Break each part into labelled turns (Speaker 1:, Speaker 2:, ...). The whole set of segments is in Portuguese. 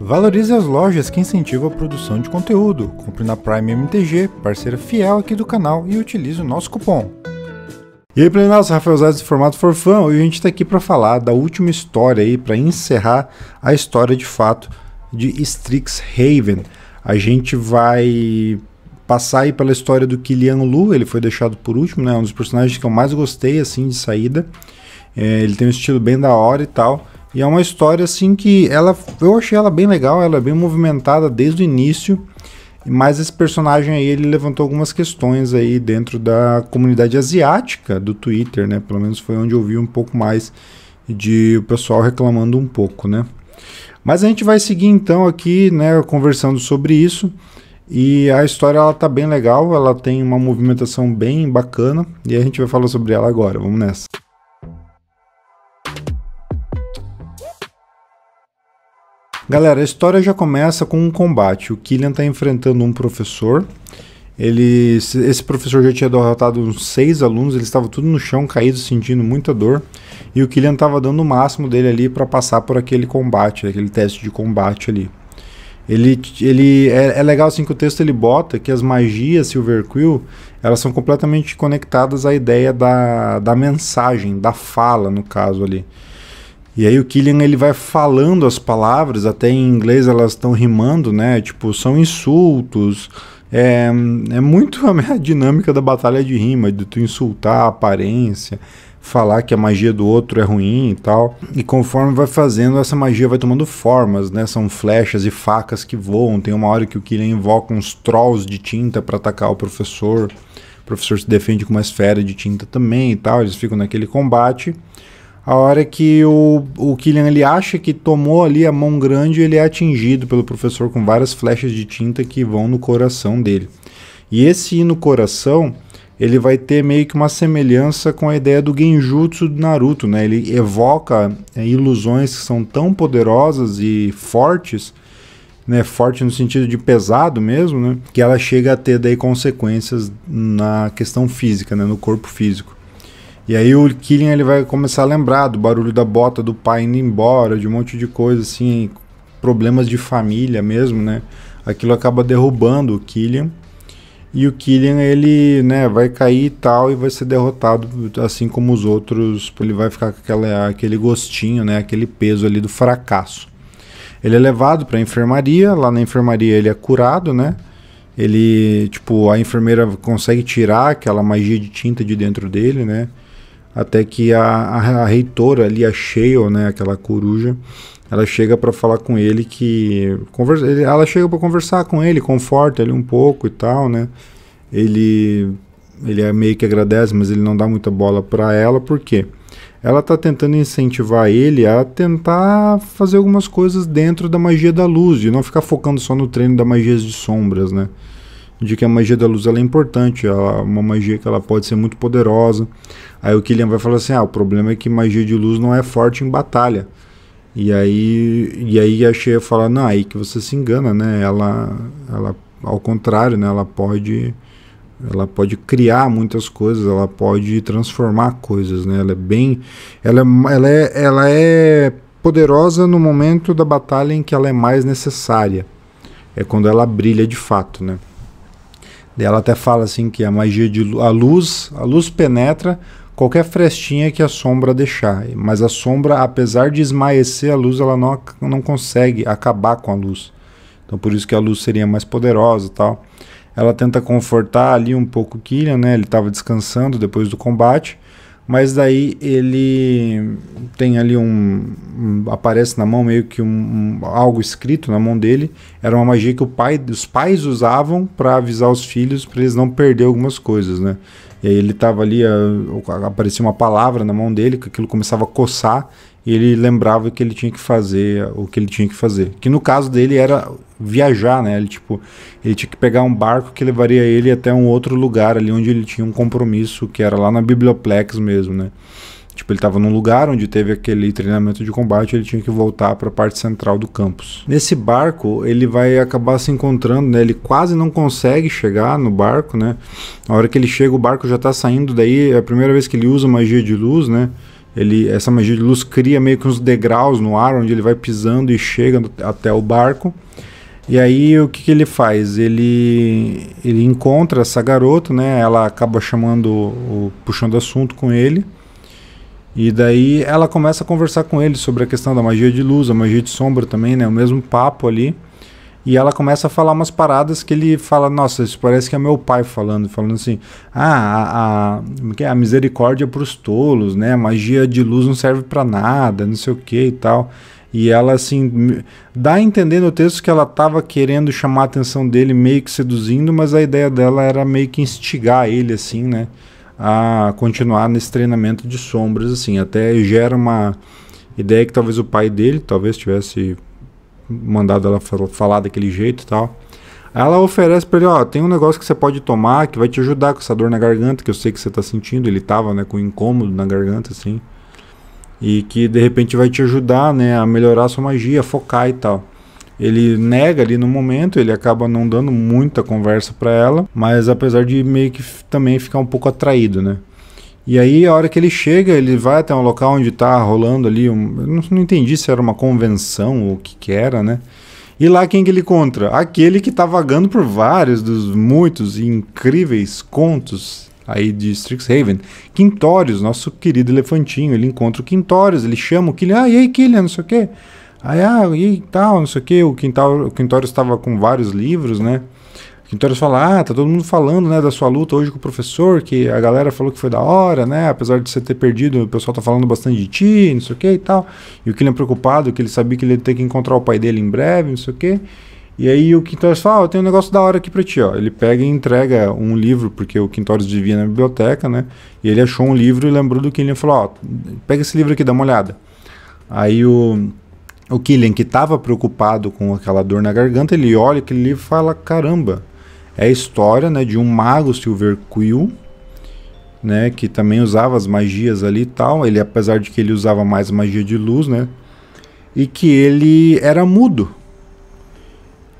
Speaker 1: Valorize as lojas que incentivam a produção de conteúdo. Compre na Prime MTG, parceira fiel aqui do canal, e utilize o nosso cupom. E aí, plenados, Rafael Zaz do Formato Forfã, e a gente está aqui para falar da última história aí, para encerrar a história de fato de Strixhaven. A gente vai passar aí pela história do Kilian Lu, ele foi deixado por último, né? Um dos personagens que eu mais gostei, assim, de saída. É, ele tem um estilo bem da hora e tal. E é uma história assim que ela, eu achei ela bem legal, ela é bem movimentada desde o início. Mas esse personagem aí, ele levantou algumas questões aí dentro da comunidade asiática do Twitter, né? Pelo menos foi onde eu vi um pouco mais de o pessoal reclamando um pouco, né? Mas a gente vai seguir então aqui, né, conversando sobre isso. E a história ela tá bem legal, ela tem uma movimentação bem bacana e a gente vai falar sobre ela agora. Vamos nessa. Galera, a história já começa com um combate. O Killian está enfrentando um professor. Ele, esse professor já tinha derrotado uns seis alunos, eles estavam tudo no chão, caídos, sentindo muita dor. E o Killian estava dando o máximo dele ali para passar por aquele combate, aquele teste de combate ali. Ele, ele é, é, legal assim que o texto ele bota que as magias Silver Quill elas são completamente conectadas à ideia da, da mensagem, da fala no caso ali. E aí o Killian ele vai falando as palavras, até em inglês elas estão rimando, né? Tipo, são insultos. É, é muito a dinâmica da batalha de rima, de tu insultar a aparência, falar que a magia do outro é ruim e tal. E conforme vai fazendo, essa magia vai tomando formas, né? São flechas e facas que voam. Tem uma hora que o Killian invoca uns trolls de tinta para atacar o professor. O professor se defende com uma esfera de tinta também e tal. Eles ficam naquele combate a hora que o, o Killian ele acha que tomou ali a mão grande, ele é atingido pelo professor com várias flechas de tinta que vão no coração dele. E esse ir no coração, ele vai ter meio que uma semelhança com a ideia do genjutsu do Naruto, né? Ele evoca é, ilusões que são tão poderosas e fortes, né? Forte no sentido de pesado mesmo, né? Que ela chega a ter daí consequências na questão física, né? No corpo físico. E aí o Killian ele vai começar a lembrar do barulho da bota do pai indo embora, de um monte de coisa assim, problemas de família mesmo, né? Aquilo acaba derrubando o Killian. E o Killian ele, né, vai cair e tal e vai ser derrotado assim como os outros, ele vai ficar com aquela, aquele gostinho, né, aquele peso ali do fracasso. Ele é levado para a enfermaria, lá na enfermaria ele é curado, né? Ele, tipo, a enfermeira consegue tirar aquela magia de tinta de dentro dele, né? até que a, a, a reitora ali, a Shale, né, aquela coruja, ela chega para falar com ele que conversa, ele, ela chega para conversar com ele, conforta ele um pouco e tal, né? Ele ele é meio que agradece, mas ele não dá muita bola para ela, por quê? Ela tá tentando incentivar ele a tentar fazer algumas coisas dentro da magia da luz, e não ficar focando só no treino da magia de sombras, né? de que a magia da luz ela é importante, ela, é uma magia que ela pode ser muito poderosa. Aí o Killian vai falar assim: ah, o problema é que magia de luz não é forte em batalha. E aí, e aí a Shea fala: não, aí que você se engana, né? Ela, ela ao contrário, né? Ela pode ela pode criar muitas coisas, ela pode transformar coisas, né? Ela é bem, ela é, ela é, ela é poderosa no momento da batalha em que ela é mais necessária. É quando ela brilha de fato, né? Ela até fala assim que a magia de a luz, a luz penetra qualquer frestinha que a sombra deixar, mas a sombra, apesar de esmaecer a luz, ela não, não consegue acabar com a luz. Então por isso que a luz seria mais poderosa, tal. Ela tenta confortar ali um pouco o Killian, né? Ele estava descansando depois do combate mas daí ele tem ali um, um aparece na mão meio que um, um, algo escrito na mão dele. Era uma magia que o pai, os pais usavam para avisar os filhos para eles não perder algumas coisas, né? E aí ele tava ali, a, aparecia uma palavra na mão dele, que aquilo começava a coçar e ele lembrava que ele tinha que fazer o que ele tinha que fazer. Que no caso dele era viajar, né? Ele, tipo, ele tinha que pegar um barco que levaria ele até um outro lugar ali onde ele tinha um compromisso, que era lá na Biblioplex mesmo, né? Tipo, ele estava num lugar onde teve aquele treinamento de combate, ele tinha que voltar para a parte central do campus. Nesse barco, ele vai acabar se encontrando, né? Ele quase não consegue chegar no barco, né? A hora que ele chega, o barco já está saindo, daí é a primeira vez que ele usa magia de luz, né? ele, essa magia de luz cria meio que uns degraus no ar, onde ele vai pisando e chega até o barco. E aí o que, que ele faz? Ele, ele encontra essa garota, né? Ela acaba chamando, puxando assunto com ele. E daí ela começa a conversar com ele sobre a questão da magia de luz, a magia de sombra também, né? O mesmo papo ali. E ela começa a falar umas paradas que ele fala, nossa, isso parece que é meu pai falando, falando assim, ah, a, a, é é? a misericórdia para os tolos, né? A magia de luz não serve para nada, não sei o que e tal. E ela, assim, dá a entender no texto que ela estava querendo chamar a atenção dele, meio que seduzindo, mas a ideia dela era meio que instigar ele, assim, né? A continuar nesse treinamento de sombras, assim. Até gera uma ideia que talvez o pai dele, talvez tivesse mandado ela falar daquele jeito e tal. Aí ela oferece para ele, ó, tem um negócio que você pode tomar que vai te ajudar com essa dor na garganta, que eu sei que você tá sentindo, ele tava, né, com incômodo na garganta, assim. E que de repente vai te ajudar, né, a melhorar a sua magia, focar e tal. Ele nega ali no momento, ele acaba não dando muita conversa para ela, mas apesar de meio que também ficar um pouco atraído, né? E aí, a hora que ele chega, ele vai até um local onde está rolando ali. Um, eu não, não, entendi se era uma convenção ou o que, que era, né? E lá quem que ele encontra? Aquele que está vagando por vários dos muitos e incríveis contos aí de Strixhaven. Quintórios, nosso querido elefantinho, ele encontra o Quintórios, ele chama o Killian, ah, e aí Killian, não sei o quê. Aí, ah, e tal, não sei o quê, o, Quintal, o Quintórios estava com vários livros, né? Então eles falam, ah, tá todo mundo falando, né, da sua luta hoje com o professor, que a galera falou que foi da hora, né, apesar de você ter perdido, o pessoal tá falando bastante de ti, não sei o que e tal. E o Killian preocupado, que ele sabia que ele ia ter que encontrar o pai dele em breve, não sei o que. E aí o Quintores fala, ó, oh, tem um negócio da hora aqui pra ti, ó. Ele pega e entrega um livro, porque o Quintores vivia na biblioteca, né, e ele achou um livro e lembrou do Killian e falou, ó, oh, pega esse livro aqui, dá uma olhada. Aí o... O Killian, que estava preocupado com aquela dor na garganta, ele olha aquele livro e fala: Caramba, é a história né, de um mago Silver Quill, né, que também usava as magias ali e tal. Ele, apesar de que ele usava mais magia de luz, né, e que ele era mudo.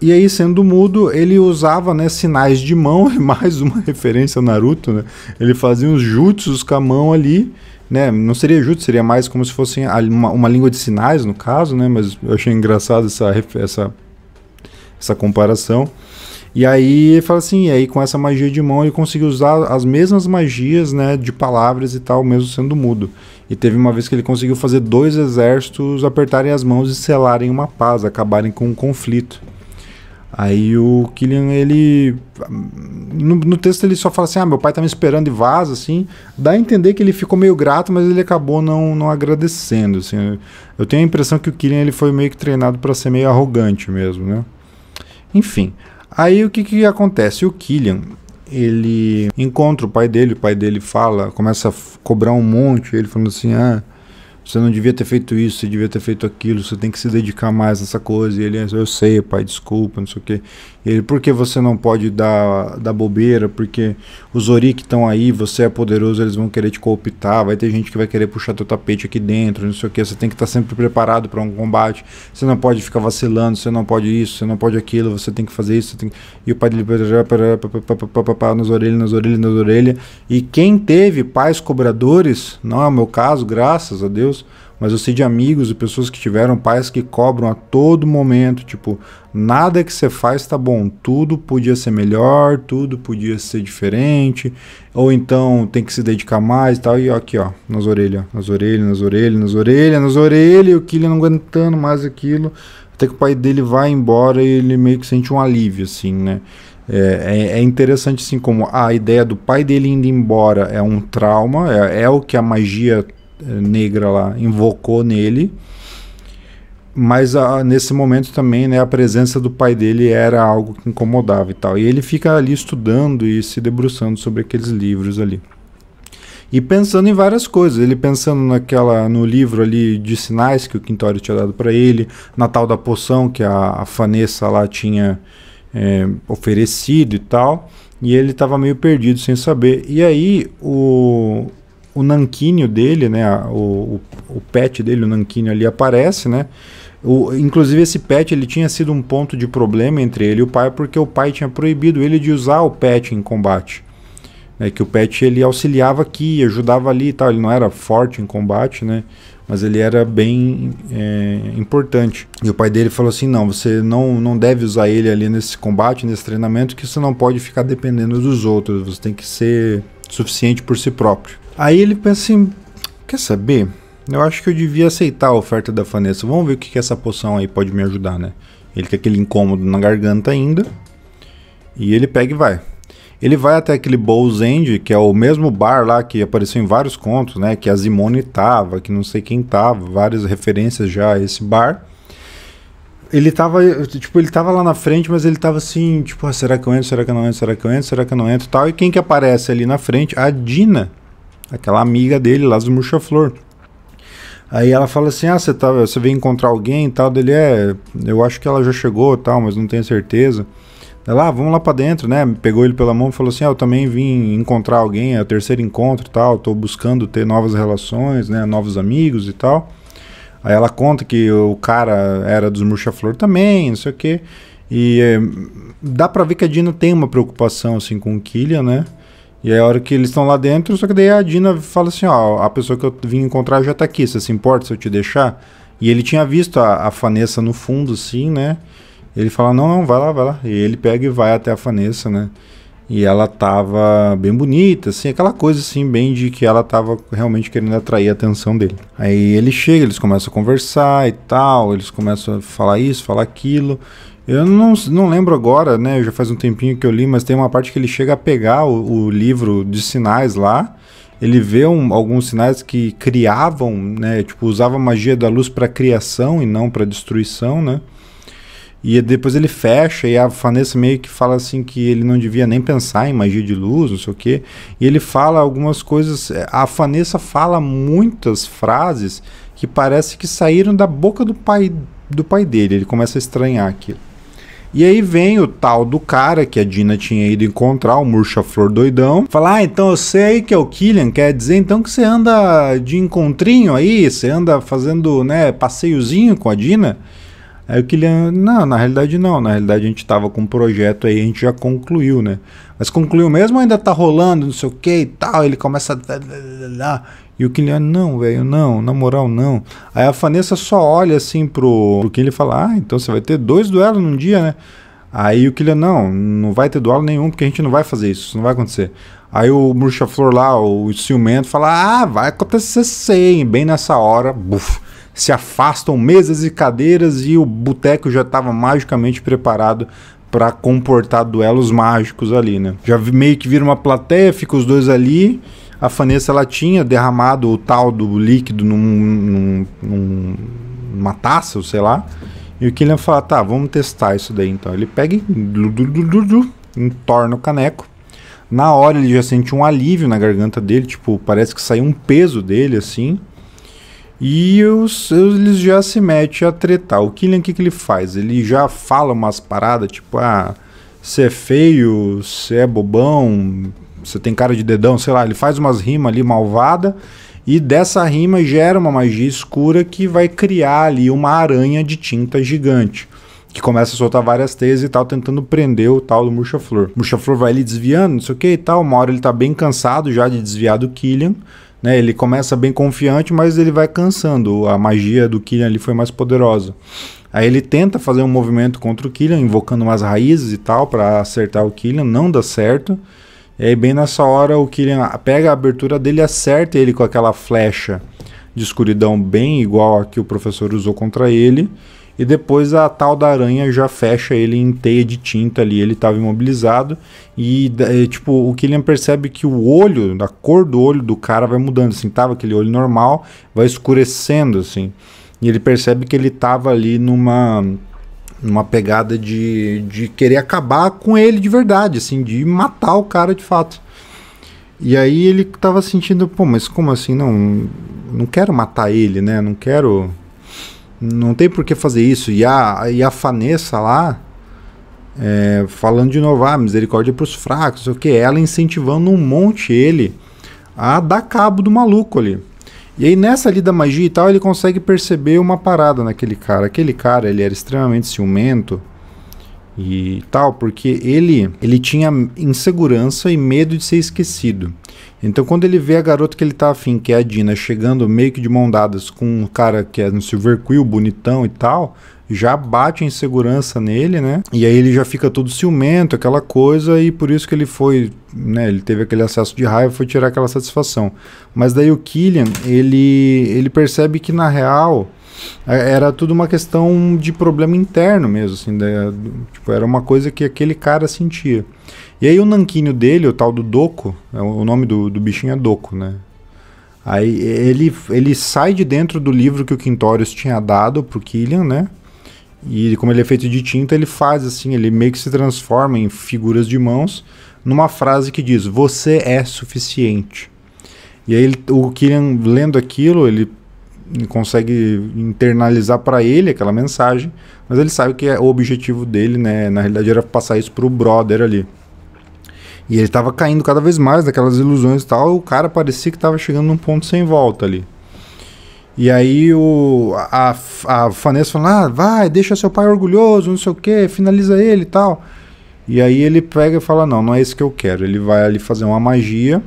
Speaker 1: E aí, sendo mudo, ele usava né, sinais de mão, é mais uma referência a Naruto, né? Ele fazia uns jutsus com a mão ali, né? Não seria jutsu, seria mais como se fosse uma, uma língua de sinais, no caso, né? Mas eu achei engraçado essa, essa, essa comparação. E aí ele fala assim, e aí com essa magia de mão ele conseguiu usar as mesmas magias, né, de palavras e tal, mesmo sendo mudo. E teve uma vez que ele conseguiu fazer dois exércitos apertarem as mãos e selarem uma paz, acabarem com um conflito. Aí o Killian, ele. No, no, texto ele só fala assim: ah, meu pai tá me esperando e vaza, assim. Dá a entender que ele ficou meio grato, mas ele acabou não, não agradecendo, assim. Eu tenho a impressão que o Killian ele foi meio que treinado para ser meio arrogante mesmo, né? Enfim. Aí o que, que acontece? O Killian, ele encontra o pai dele, o pai dele fala, começa a cobrar um monte, ele falando assim, ah, você não devia ter feito isso, você devia ter feito aquilo, você tem que se dedicar mais nessa coisa. E ele, eu sei, pai, desculpa, não sei o quê. E ele, por que você não pode dar, dar bobeira? Porque os ori que estão aí, você é poderoso, eles vão querer te cooptar, vai ter gente que vai querer puxar teu tapete aqui dentro, não sei o quê. Você tem que estar tá sempre preparado para um combate. Você não pode ficar vacilando, você não pode isso, você não pode aquilo, você tem que fazer isso. Tem... E o pai dele, nas orelhas, nas orelhas, nas orelhas. E quem teve pais cobradores, não é o meu caso, graças a Deus Deus, mas eu sei de amigos e pessoas que tiveram pais que cobram a todo momento, tipo, nada que você faz tá bom, tudo podia ser melhor, tudo podia ser diferente, ou então tem que se dedicar mais e tal, e ó, aqui ó, nas orelhas, nas orelhas, nas orelhas, nas orelhas, nas orelhas, e o Killian não aguentando mais aquilo, até que o pai dele vai embora e ele meio que sente um alívio, assim, né? É, é, é interessante, assim, como a ideia do pai dele indo embora é um trauma, é, é o que a magia eh, negra lá invocou nele. Mas a, nesse momento também, né, a presença do pai dele era algo que incomodava e tal. E ele fica ali estudando e se debruçando sobre aqueles livros ali. E pensando em várias coisas, ele pensando naquela no livro ali de sinais que o Quintório tinha dado para ele, na tal da poção que a, a Vanessa lá tinha é, oferecido e tal. E ele estava meio perdido sem saber. E aí o, o nanquinho dele, né? O, o, o pet dele, o nanquinho ali aparece, né? O, inclusive esse pet ele tinha sido um ponto de problema entre ele e o pai porque o pai tinha proibido ele de usar o pet em combate. É que o pet ele auxiliava aqui, ajudava ali e tal. Ele não era forte em combate, né? Mas ele era bem é, importante. E o pai dele falou assim: não, você não, não deve usar ele ali nesse combate, nesse treinamento, que você não pode ficar dependendo dos outros. Você tem que ser suficiente por si próprio. Aí ele pensa assim: quer saber? Eu acho que eu devia aceitar a oferta da Vanessa. Vamos ver o que, que essa poção aí pode me ajudar, né? Ele tem aquele incômodo na garganta ainda. E ele pega e vai. Ele vai até aquele Bowls End, que é o mesmo bar lá que apareceu em vários contos, né? Que a Zimone tava, que não sei quem tava, várias referências já a esse bar. Ele tava, tipo, ele tava lá na frente, mas ele tava assim, tipo, ah, será que eu entro, será que eu não entro, será que eu entro, será que eu não entro, tal. E quem que aparece ali na frente? A Dina aquela amiga dele lá dos Murcha-Flor. Aí ela fala assim: Ah, você, tá, você veio encontrar alguém e tal. Dele é, eu acho que ela já chegou tal, mas não tenho certeza. Ela, ah, vamos lá para dentro, né? Pegou ele pela mão e falou assim: ah, Eu também vim encontrar alguém, é o terceiro encontro e tal. Tô buscando ter novas relações, né? Novos amigos e tal. Aí ela conta que o cara era dos Murcha-Flor também, não sei o quê. E é, dá pra ver que a Dina tem uma preocupação assim com o Killian, né? E aí a hora que eles estão lá dentro, só que daí a Dina fala assim, ó, a pessoa que eu vim encontrar já tá aqui, você se importa se eu te deixar? E ele tinha visto a, a Vanessa no fundo, assim, né? Ele fala, não, não, vai lá, vai lá. E ele pega e vai até a Vanessa, né? E ela tava bem bonita, assim, aquela coisa assim, bem de que ela tava realmente querendo atrair a atenção dele. Aí ele chega, eles começam a conversar e tal, eles começam a falar isso, falar aquilo. Eu não, não lembro agora, né? Já faz um tempinho que eu li, mas tem uma parte que ele chega a pegar o, o livro de sinais lá. Ele vê um, alguns sinais que criavam, né? Tipo, usava a magia da luz para criação e não para destruição, né? E depois ele fecha e a Vanessa meio que fala assim que ele não devia nem pensar em magia de luz, não sei o quê. E ele fala algumas coisas. É, a Vanessa fala muitas frases que parece que saíram da boca do pai do pai dele. Ele começa a estranhar aquilo. E aí vem o tal do cara que a Dina tinha ido encontrar, o Murcha Flor doidão. Falar, ah, então eu sei que é o Killian, quer dizer então que você anda de encontrinho aí, você anda fazendo, né, passeiozinho com a Dina. Aí o Killian, não, na realidade não, na realidade a gente tava com um projeto aí, a gente já concluiu, né? Mas concluiu mesmo ainda tá rolando, não sei o que e tal, ele começa. A... E o Kiliano, não, velho, não, na moral, não. Aí a Vanessa só olha assim pro, pro Kilian e fala: Ah, então você vai ter dois duelos num dia, né? Aí o Kilian, não, não vai ter duelo nenhum, porque a gente não vai fazer isso, isso não vai acontecer. Aí o Murcha Flor lá, o ciumento, fala: Ah, vai acontecer sem. Bem nessa hora, buf, se afastam mesas e cadeiras e o boteco já estava magicamente preparado para comportar duelos mágicos ali, né? Já meio que vira uma plateia, fica os dois ali a Vanessa ela tinha derramado o tal do líquido num, num, numa taça, ou sei lá. E o Killian fala: tá, vamos testar isso daí então. Ele pega e entorna o caneco. Na hora ele já sente um alívio na garganta dele, tipo, parece que saiu um peso dele assim. E os, eles já se metem a tretar. O Killian, o que, que ele faz? Ele já fala umas paradas, tipo, ah, você é feio, você é bobão, você tem cara de dedão, sei lá, ele faz umas rimas ali malvada e dessa rima gera uma magia escura que vai criar ali uma aranha de tinta gigante. Que começa a soltar várias teias e tal, tentando prender o tal do Murcha-Flor. Murcha-Flor vai ali desviando, não sei o que e tal. Uma hora ele tá bem cansado já de desviar do Killian. Né? Ele começa bem confiante, mas ele vai cansando. A magia do Killian ali foi mais poderosa. Aí ele tenta fazer um movimento contra o Killian, invocando umas raízes e tal, para acertar o Killian. Não dá certo. E aí, bem nessa hora, o Killian pega a abertura dele e acerta ele com aquela flecha de escuridão, bem igual a que o professor usou contra ele. E depois a tal da aranha já fecha ele em teia de tinta ali. Ele estava imobilizado. E, tipo, o Killian percebe que o olho, da cor do olho do cara vai mudando. Assim, tava aquele olho normal, vai escurecendo, assim. E ele percebe que ele tava ali numa numa pegada de, de querer acabar com ele de verdade, assim, de matar o cara de fato. E aí ele tava sentindo, pô, mas como assim? Não, não quero matar ele, né? Não quero. Não tem por que fazer isso. E a, e a Vanessa lá, é, falando de novo, ah, misericórdia pros fracos, o que? Ela incentivando um monte ele a dar cabo do maluco ali. E aí nessa ali da magia e tal, ele consegue perceber uma parada naquele cara. Aquele cara, ele era extremamente ciumento, e tal, porque ele ele tinha insegurança e medo de ser esquecido. Então, quando ele vê a garota que ele tá afim, que é a Dina, chegando meio que de mão dadas com um cara que é no Silver Quill, bonitão e tal, já bate a insegurança nele, né? E aí ele já fica todo ciumento, aquela coisa, e por isso que ele foi, né? Ele teve aquele acesso de raiva, foi tirar aquela satisfação. Mas daí o Killian, ele, ele percebe que na real é, era tudo uma questão de problema interno mesmo, assim, da, né? tipo, era uma coisa que aquele cara sentia. E aí o nanquinho dele, o tal do Doco, é o nome do, do bichinho é Doco, né? Aí ele, ele sai de dentro do livro que o Quintorius tinha dado pro Killian, né? E como ele é feito de tinta, ele faz assim, ele meio que se transforma em figuras de mãos numa frase que diz: Você é suficiente. E aí ele, o Killian, lendo aquilo, ele consegue internalizar para ele aquela mensagem, mas ele sabe que é o objetivo dele, né? Na realidade era passar isso pro brother ali. E ele estava caindo cada vez mais daquelas ilusões e tal, o cara parecia que estava chegando num ponto sem volta ali. E aí o, a, a Vanessa falando, ah, vai, deixa seu pai orgulhoso, não sei o que, finaliza ele e tal. E aí ele pega e fala, não, não é isso que eu quero. Ele vai ali fazer uma magia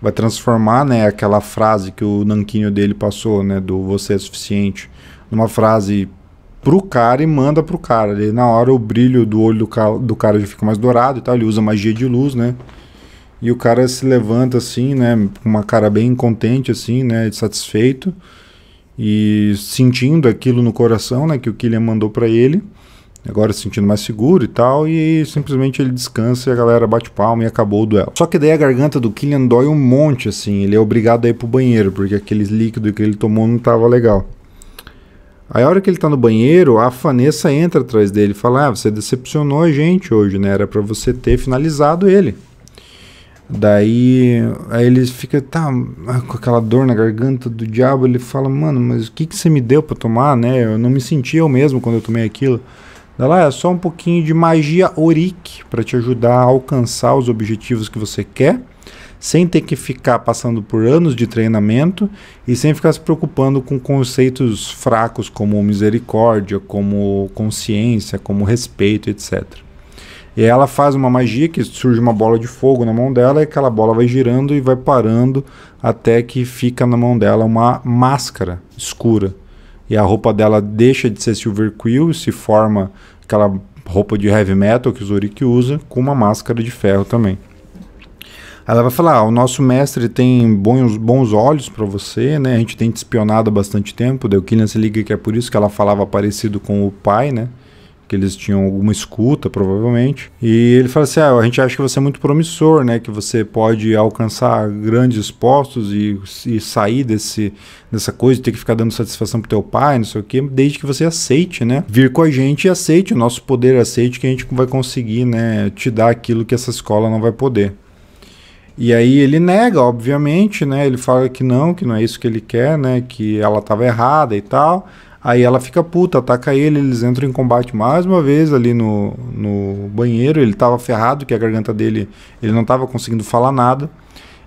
Speaker 1: vai transformar né, aquela frase que o nanquinho dele passou, né, do você é suficiente, numa frase pro cara e manda pro cara. Ele, na hora o brilho do olho do cara, do cara já fica mais dourado e tal, ele usa magia de luz, né? E o cara se levanta assim, né, com uma cara bem contente assim, né, satisfeito e sentindo aquilo no coração, né, que o Killian mandou para ele agora se sentindo mais seguro e tal, e simplesmente ele descansa e a galera bate palma e acabou o duelo. Só que daí a garganta do Killian dói um monte, assim, ele é obrigado a ir pro banheiro, porque aqueles líquido que ele tomou não tava legal. Aí a hora que ele tá no banheiro, a Vanessa entra atrás dele e fala, ah, você decepcionou a gente hoje, né, era para você ter finalizado ele. Daí aí ele fica tá, ah, com aquela dor na garganta do diabo. Ele fala, mano, mas o que, que você me deu para tomar, né? Eu não me senti eu mesmo quando eu tomei aquilo. Ela é só um pouquinho de magia Oric para te ajudar a alcançar os objetivos que você quer, sem ter que ficar passando por anos de treinamento e sem ficar se preocupando com conceitos fracos como misericórdia, como consciência, como respeito, etc. E ela faz uma magia que surge uma bola de fogo na mão dela e aquela bola vai girando e vai parando até que fica na mão dela uma máscara escura. E a roupa dela deixa de ser Silver Quill, se forma aquela roupa de heavy metal que o Zorik usa, com uma máscara de ferro também. Aí ela vai falar: ah, o nosso mestre tem bons, bons olhos para você, né? A gente tem te espionado há bastante tempo. Da o se liga que é por isso que ela falava parecido com o pai, né? que eles tinham alguma escuta, provavelmente. E ele fala assim: ah, a gente acha que você é muito promissor, né? Que você pode alcançar grandes postos e, e sair desse, dessa coisa, ter que ficar dando satisfação pro teu pai, não sei o quê, desde que você aceite, né? Vir com a gente e aceite, o nosso poder aceite que a gente vai conseguir, né? Te dar aquilo que essa escola não vai poder. E aí ele nega, obviamente, né? Ele fala que não, que não é isso que ele quer, né? Que ela estava errada e tal. Aí ela fica puta, ataca ele, eles entram em combate mais uma vez ali no, no banheiro. Ele tava ferrado, que a garganta dele, ele não tava conseguindo falar nada.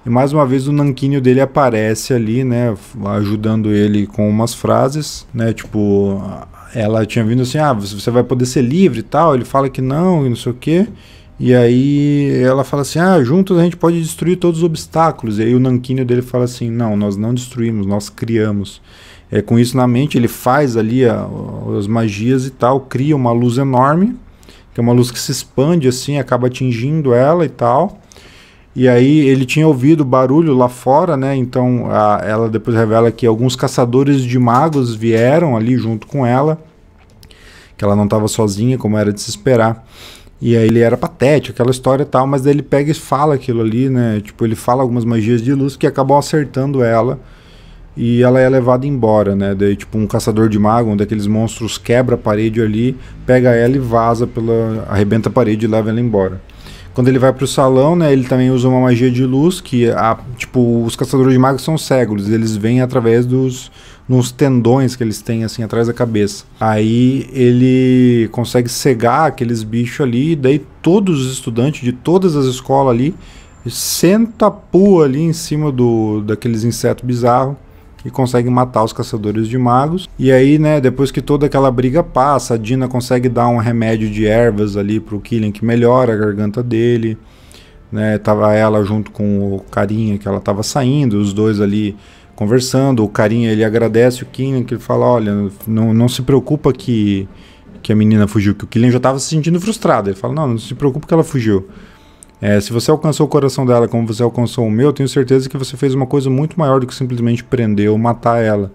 Speaker 1: E mais uma vez o nanquinho dele aparece ali, né, ajudando ele com umas frases, né, tipo, ela tinha vindo assim, ah, você vai poder ser livre e tal. Ele fala que não e não sei o quê. E aí ela fala assim: Ah, juntos a gente pode destruir todos os obstáculos. E aí o Nanquinho dele fala assim: Não, nós não destruímos, nós criamos é, com isso na mente, ele faz ali a, as magias e tal, cria uma luz enorme, que é uma luz que se expande assim, acaba atingindo ela e tal. E aí ele tinha ouvido barulho lá fora, né? Então a, ela depois revela que alguns caçadores de magos vieram ali junto com ela, que ela não estava sozinha, como era de se esperar. E aí ele era patético, aquela história e tal, mas daí ele pega e fala aquilo ali, né? Tipo, ele fala algumas magias de luz que acabam acertando ela e ela é levada embora, né? Daí, tipo, um caçador de mago, um daqueles monstros quebra a parede ali, pega ela e vaza pela. arrebenta a parede e leva ela embora. Quando ele vai pro salão, né, ele também usa uma magia de luz que, a, tipo, os caçadores de magos são cegos, eles vêm através dos nos tendões que eles têm assim atrás da cabeça. Aí ele consegue cegar aqueles bichos ali, e daí todos os estudantes de todas as escolas ali senta pua ali em cima do daqueles insetos bizarros e consegue matar os caçadores de magos. E aí, né, depois que toda aquela briga passa, a Dina consegue dar um remédio de ervas ali pro Killian que melhora a garganta dele. Né, tava ela junto com o carinha que ela tava saindo, os dois ali conversando. O carinha ele agradece o Killian, que ele fala: "Olha, não, não se preocupa que que a menina fugiu, que o Killian já estava se sentindo frustrado. Ele fala: "Não, não se preocupe que ela fugiu". É, se você alcançou o coração dela como você alcançou o meu, tenho certeza que você fez uma coisa muito maior do que simplesmente prender ou matar ela.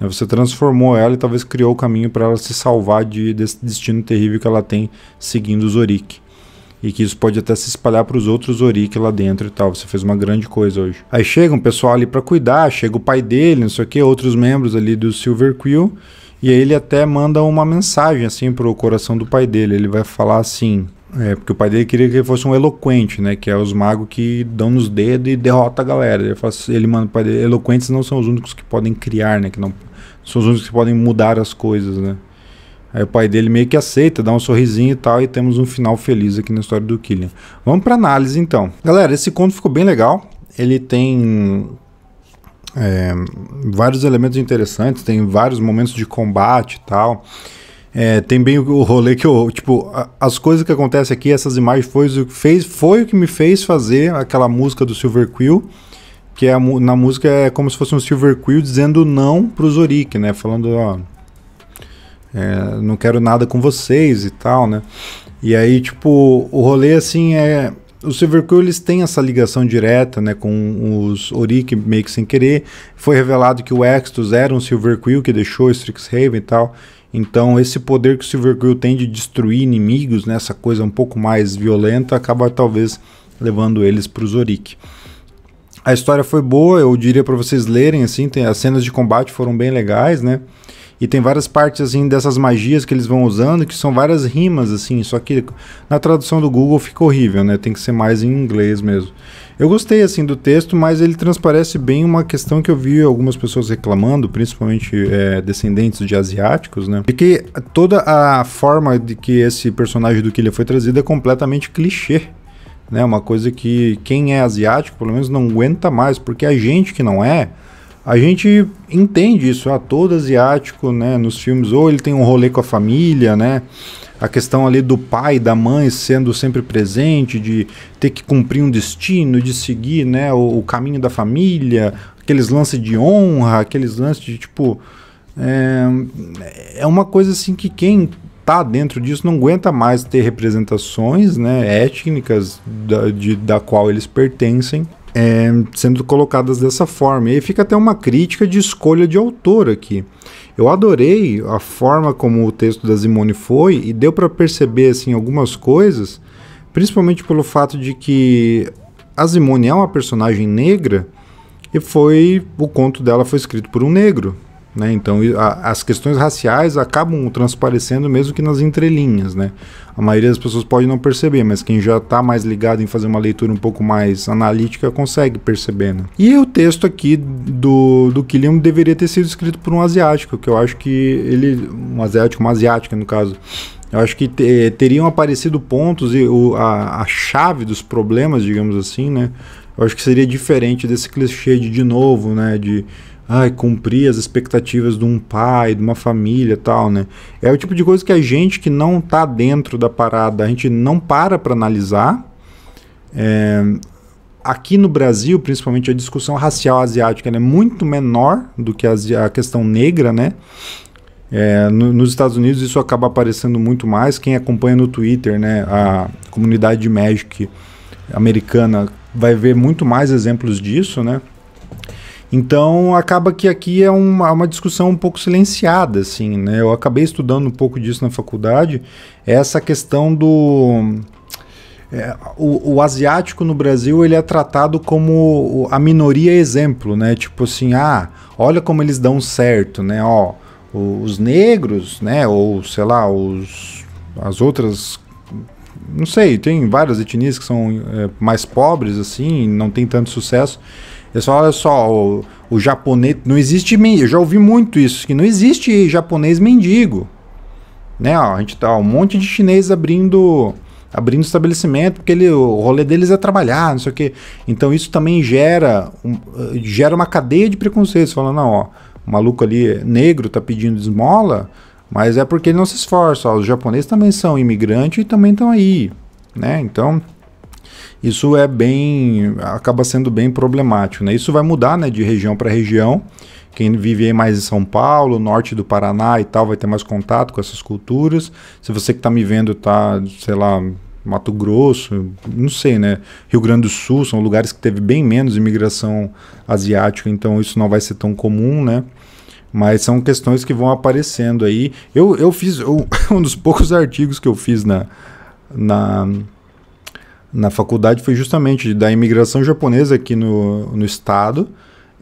Speaker 1: É, você transformou ela e talvez criou o caminho para ela se salvar de, desse destino terrível que ela tem seguindo o Zorik. E que isso pode até se espalhar para os outros Zorik lá dentro e tal. Você fez uma grande coisa hoje. Aí chega um pessoal ali para cuidar, chega o pai dele, não sei o que, outros membros ali do Silver Quill. E aí ele até manda uma mensagem assim o coração do pai dele. Ele vai falar assim: é, porque o pai dele queria que ele fosse um eloquente, né? Que é os magos que dão nos dedos e derrota a galera. Ele, fala, ele manda o pai dele. Eloquentes não são os únicos que podem criar, né? Que não, são os únicos que podem mudar as coisas, né? Aí o pai dele meio que aceita, dá um sorrisinho e tal, e temos um final feliz aqui na história do Killian. Vamos pra análise então. Galera, esse conto ficou bem legal. Ele tem é, vários elementos interessantes, tem vários momentos de combate e tal. É, tem bem o rolê que eu, tipo, a, as coisas que acontecem aqui, essas imagens foi o que fez, foi o que me fez fazer aquela música do Silver Quill, que é a, na música é como se fosse um Silver Quill dizendo não pro Zorik, né? Falando, ó, é, não quero nada com vocês e tal, né? E aí, tipo, o rolê assim é o Quill eles têm essa ligação direta né, com os Orik meio que sem querer. Foi revelado que o Extus era um Silver Quill que deixou o Strixhaven e tal. Então, esse poder que o Silverquill tem de destruir inimigos, né, essa coisa um pouco mais violenta, acaba talvez levando eles para o Zorik. A história foi boa, eu diria para vocês lerem, assim, tem, as cenas de combate foram bem legais, né? E tem várias partes assim dessas magias que eles vão usando, que são várias rimas assim, só que na tradução do Google fica horrível, né? Tem que ser mais em inglês mesmo. Eu gostei assim do texto, mas ele transparece bem uma questão que eu vi algumas pessoas reclamando, principalmente é, descendentes de asiáticos, né? De que toda a forma de que esse personagem do Killer foi trazido é completamente clichê né? Uma coisa que quem é asiático, pelo menos, não aguenta mais, porque a gente que não é, a gente entende isso. Ah, todo asiático, né? Nos filmes, ou ele tem um rolê com a família, né? a questão ali do pai e da mãe sendo sempre presente, de ter que cumprir um destino, de seguir né, o, o caminho da família, aqueles lances de honra, aqueles lances de tipo. É, é uma coisa assim que quem tá dentro disso não aguenta mais ter representações né, étnicas da, de, da qual eles pertencem é, sendo colocadas dessa forma. E aí fica até uma crítica de escolha de autor aqui. Eu adorei a forma como o texto da Simone foi e deu para perceber assim algumas coisas, principalmente pelo fato de que a Simone é uma personagem negra e foi o conto dela foi escrito por um negro. Né? Então, a, as questões raciais acabam transparecendo mesmo que nas entrelinhas. Né? A maioria das pessoas pode não perceber, mas quem já está mais ligado em fazer uma leitura um pouco mais analítica consegue perceber. Né? E o texto aqui do, do Killian deveria ter sido escrito por um asiático, que eu acho que ele. Um asiático, uma asiática no caso. Eu acho que te, teriam aparecido pontos e o, a, a chave dos problemas, digamos assim, né? Eu acho que seria diferente desse clichê de de novo, né? De ai, cumprir as expectativas de um pai, de uma família tal, né? É o tipo de coisa que a gente que não tá dentro da parada, a gente não para para analisar. É, aqui no Brasil, principalmente a discussão racial asiática é muito menor do que a, questão negra, né? É, no, nos Estados Unidos isso acaba aparecendo muito mais. Quem acompanha no Twitter, né, a comunidade de Magic americana vai ver muito mais exemplos disso, né? Então acaba que aqui é uma, uma discussão um pouco silenciada, assim, né? Eu acabei estudando um pouco disso na faculdade, essa questão do. É, o, o, asiático no Brasil ele é tratado como a minoria exemplo, né? Tipo assim, ah, olha como eles dão certo, né? Ó, os negros, né? Ou sei lá, os as outras não sei, tem várias etnias que são é, mais pobres assim, não tem tanto sucesso. Eles falam, olha só, o, o japonês. Não existe mendigo. Eu já ouvi muito isso, que não existe japonês mendigo. Né, ó, a gente tá ó, um monte de chinês abrindo abrindo estabelecimento, porque ele, o rolê deles é trabalhar, não sei o quê. Então isso também gera, um, eh, gera uma cadeia de preconceitos, falando, não, ó, o maluco ali é negro tá pedindo esmola, mas é porque ele não se esforça. Ó, os japoneses também são imigrantes e também estão aí, né? Então isso é bem acaba sendo bem problemático, né? Isso vai mudar, né, de região para região. Quem vive mais em São Paulo, norte do Paraná e tal, vai ter mais contato com essas culturas. Se você que está me vendo tá, sei lá, Mato Grosso, não sei, né? Rio Grande do Sul são lugares que teve bem menos imigração asiática, então isso não vai ser tão comum, né? Mas são questões que vão aparecendo aí. Eu, eu fiz eu, um dos poucos artigos que eu fiz na, na na faculdade foi justamente da imigração japonesa aqui no, no estado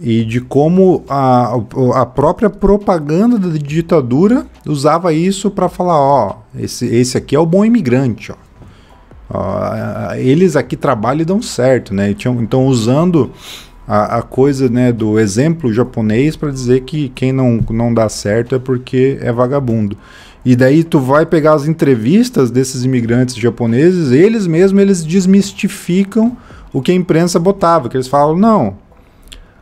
Speaker 1: e de como a, a própria propaganda da ditadura usava isso para falar, ó, esse, esse aqui é o bom imigrante, ó. ó eles aqui trabalham e dão certo, né? Então usando a, a coisa né, do exemplo japonês para dizer que quem não, não dá certo é porque é vagabundo. E daí tu vai pegar as entrevistas desses imigrantes japoneses, eles mesmos eles desmistificam o que a imprensa botava, que eles falam, não,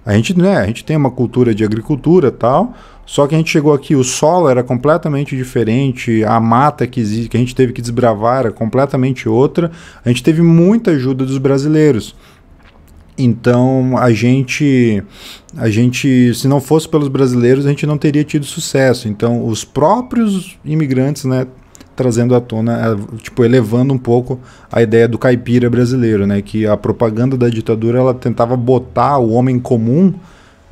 Speaker 1: a gente, né, a gente tem uma cultura de agricultura tal, só que a gente chegou aqui, o solo era completamente diferente, a mata que, que a gente teve que desbravar era completamente outra, a gente teve muita ajuda dos brasileiros. Então a gente, a gente, se não fosse pelos brasileiros, a gente não teria tido sucesso. Então os próprios imigrantes, né, trazendo à tona, é, tipo, elevando um pouco a ideia do caipira brasileiro, né, que a propaganda da ditadura ela tentava botar o homem comum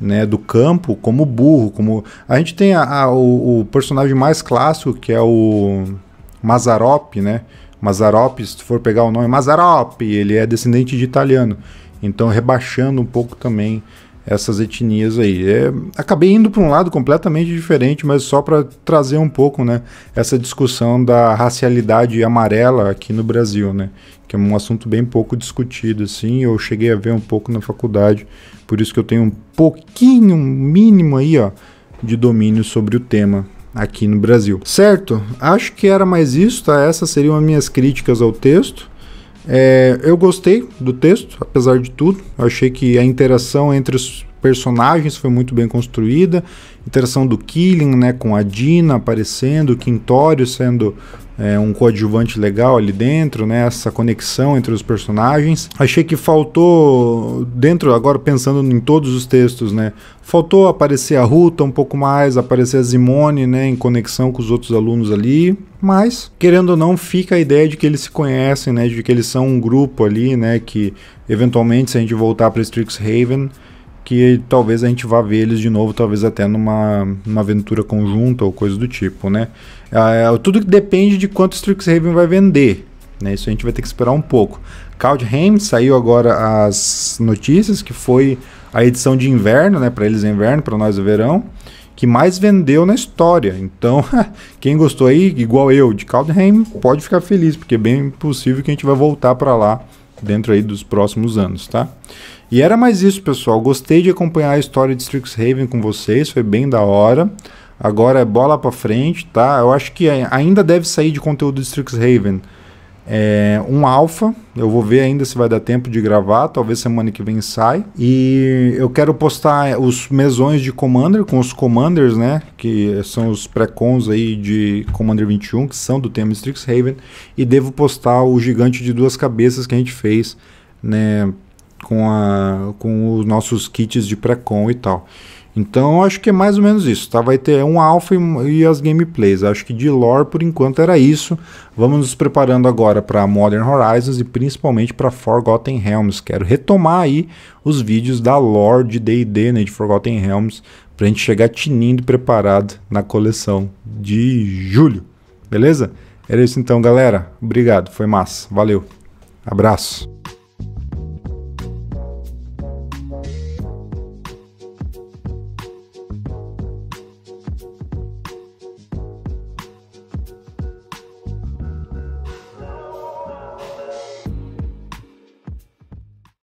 Speaker 1: né, do campo como burro, como a gente tem a, a, o, o, personagem mais clássico que é o Mazarop, né? Mazarop, se for pegar o nome, Mazarop, ele é descendente de italiano. Então, rebaixando um pouco também essas etnias aí. É, acabei indo para um lado completamente diferente, mas só para trazer um pouco, né, essa discussão da racialidade amarela aqui no Brasil, né, que é um assunto bem pouco discutido, assim. Eu cheguei a ver um pouco na faculdade, por isso que eu tenho um pouquinho, um mínimo aí, ó, de domínio sobre o tema aqui no Brasil. Certo? Acho que era mais isso, tá? Essas seriam as minhas críticas ao texto. É, eu gostei do texto, apesar de tudo. Eu achei que a interação entre os personagens foi muito bem construída. Interação do Killing, né, com a Dina aparecendo, o Quintório sendo é, um coadjuvante legal ali dentro, né? Essa conexão entre os personagens. Achei que faltou dentro agora pensando em todos os textos, né? Faltou aparecer a Ruta um pouco mais, aparecer a Simone, né, em conexão com os outros alunos ali, mas querendo ou não fica a ideia de que eles se conhecem, né, de que eles são um grupo ali, né, que eventualmente se a gente voltar para Strixhaven, Haven que talvez a gente vá ver eles de novo, talvez até numa, numa aventura conjunta ou coisa do tipo, né? É, é, tudo depende de quanto Strixhaven vai vender, né? Isso a gente vai ter que esperar um pouco. Caldheim saiu agora as notícias que foi a edição de inverno, né? Para eles é inverno, para nós é verão, que mais vendeu na história. Então, quem gostou aí, igual eu, de Caldheim, pode ficar feliz, porque é bem possível que a gente vai voltar para lá dentro aí dos próximos anos, tá? E era mais isso, pessoal. Gostei de acompanhar a história de Strixhaven com vocês, foi bem da hora. Agora é bola para frente, tá? Eu acho que ainda deve sair de conteúdo de Strixhaven. É, um alfa, eu vou ver ainda se vai dar tempo de gravar, talvez semana que vem sai. E eu quero postar é, os mesões de Commander com os Commanders, né? Que são os pré-cons aí de Commander 21, que são do tema Strixhaven. E devo postar o Gigante de Duas Cabeças que a gente fez, né? com, a, com os nossos kits de pré-com e tal. Então acho que é mais ou menos isso, tá? Vai ter um alpha e, e as gameplays. Acho que de lore por enquanto era isso. Vamos nos preparando agora para Modern Horizons e principalmente para Forgotten Realms. Quero retomar aí os vídeos da lore de D&D, né, de Forgotten Realms, pra gente chegar tinindo e preparado na coleção de julho. Beleza? Era isso então, galera. Obrigado, foi massa. Valeu. Abraço.